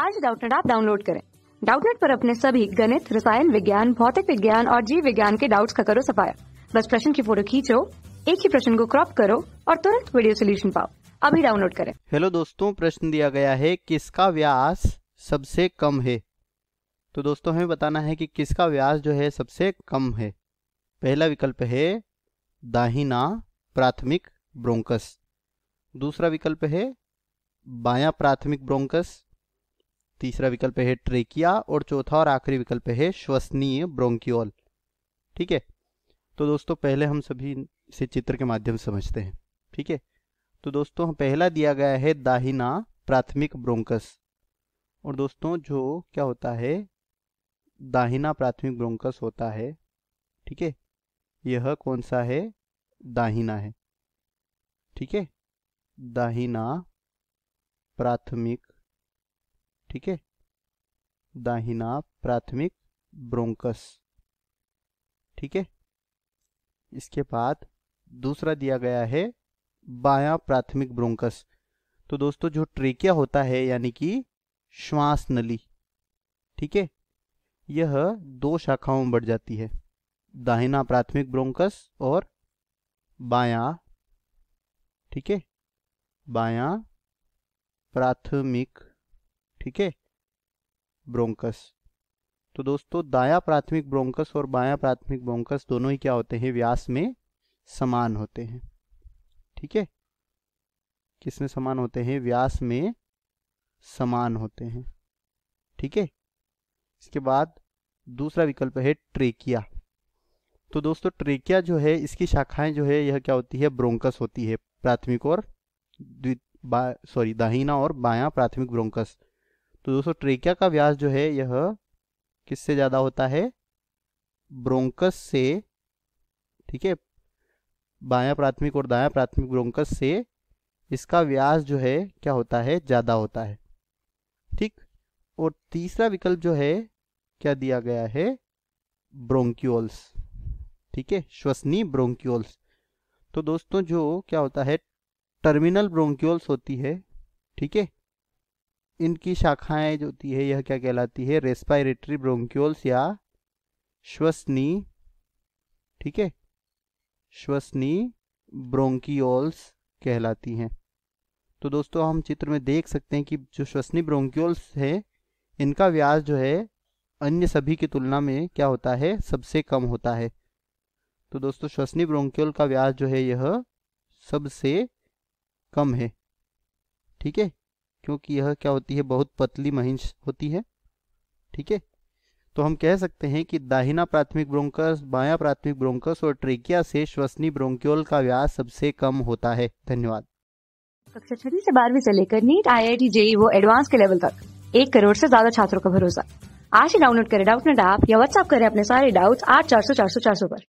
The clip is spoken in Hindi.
आज डाउटनेट आप डाउनलोड करें डाउटनेट पर अपने सभी गणित रसायन विज्ञान भौतिक विज्ञान और जीव विज्ञान के डाउट्स का करो सफाया बस प्रश्न की फोटो खींचो एक ही प्रश्न को क्रॉप करो और तुरंत वीडियो सोल्यूशन पाओ अभी डाउनलोड करें हेलो दोस्तों प्रश्न दिया गया है किसका व्यास सबसे कम है तो दोस्तों हमें बताना है कि किसका व्यास जो है सबसे कम है पहला विकल्प है दाहिना प्राथमिक ब्रोंकस दूसरा विकल्प है बाया प्राथमिक ब्रोंकस तीसरा विकल्प है ट्रेकिया और चौथा और आखिरी विकल्प है श्वसनीय ब्रोंकियोल ठीक है तो दोस्तों पहले हम सभी इसे चित्र के माध्यम से समझते हैं ठीक है तो दोस्तों पहला दिया गया है दाहिना प्राथमिक ब्रोंकस और दोस्तों जो क्या होता है दाहिना प्राथमिक ब्रोंकस होता है ठीक है यह कौन सा है दाहिना है ठीक है दाहिना प्राथमिक ठीक है दाहिना प्राथमिक ब्रोंकस ठीक है इसके बाद दूसरा दिया गया है बाया प्राथमिक ब्रोंकस तो दोस्तों जो ट्रेकिया होता है यानी कि श्वास नली ठीक है यह दो शाखाओं में बढ़ जाती है दाहिना प्राथमिक ब्रोंकस और बाया ठीक है बाया प्राथमिक ठीक है ब्रोंकस तो दोस्तों दाया प्राथमिक ब्रोंकस और बाया प्राथमिक ब्रोंकस दोनों ही क्या होते हैं व्यास में समान होते हैं ठीक है किसमें समान होते हैं व्यास में समान होते हैं ठीक है इसके बाद दूसरा विकल्प है ट्रेकिया तो दोस्तों ट्रेकिया जो है इसकी शाखाएं जो है यह क्या होती है ब्रोंकस होती है प्राथमिक और सॉरी दाहिना और बाया प्राथमिक ब्रोंकस तो दोस्तों ट्रेकिया का व्यास जो है यह किससे ज़्यादा होता है ब्रोंकस से ठीक है बाया प्राथमिक और दाया प्राथमिक ब्रोंकस से इसका व्यास जो है क्या होता है ज़्यादा होता है ठीक और तीसरा विकल्प जो है क्या दिया गया है ब्रोंक्यूल्स ठीक है श्वसनी ब्रोंक्यूल्स तो दोस्तों जो क्या होता है टर्मिनल ब्रोंक्यूल्स होती है ठीक है इनकी शाखाएं जो होती है यह क्या कहलाती है रेस्पायरेटरी ब्रोंक्योल्स या श्वसनी ठीक है श्वसनी ब्रोंकिओल्स कहलाती हैं तो दोस्तों हम चित्र में देख सकते हैं कि जो श्वसनी ब्रोंक्योल्स है इनका व्यास जो है अन्य सभी की तुलना में क्या होता है सबसे कम होता है तो दोस्तों श्वसनी ब्रोंक्योल का व्यास जो है यह सबसे कम है ठीक है क्योंकि यह क्या होती है बहुत पतली महीन होती है ठीक है तो हम कह सकते हैं कि दाहिना प्राथमिक ब्रोंकस बाया प्राथमिक ब्रोंकस और ट्रेकिया से श्वसनी ब्रोंक्योल का व्यास सबसे कम होता है धन्यवाद कक्षा छठी से बारहवीं से लेकर NEET I I T JEE वो एडवांस के लेवल तक एक करोड़ से ज्यादा छात्रों का भरोसा आज ही डाउनलोड करें डाउट नेट ऐप या व्हाट्सअप करें अपने सारे डाउट्स आठ चार सौ चार सौ चार सौ पर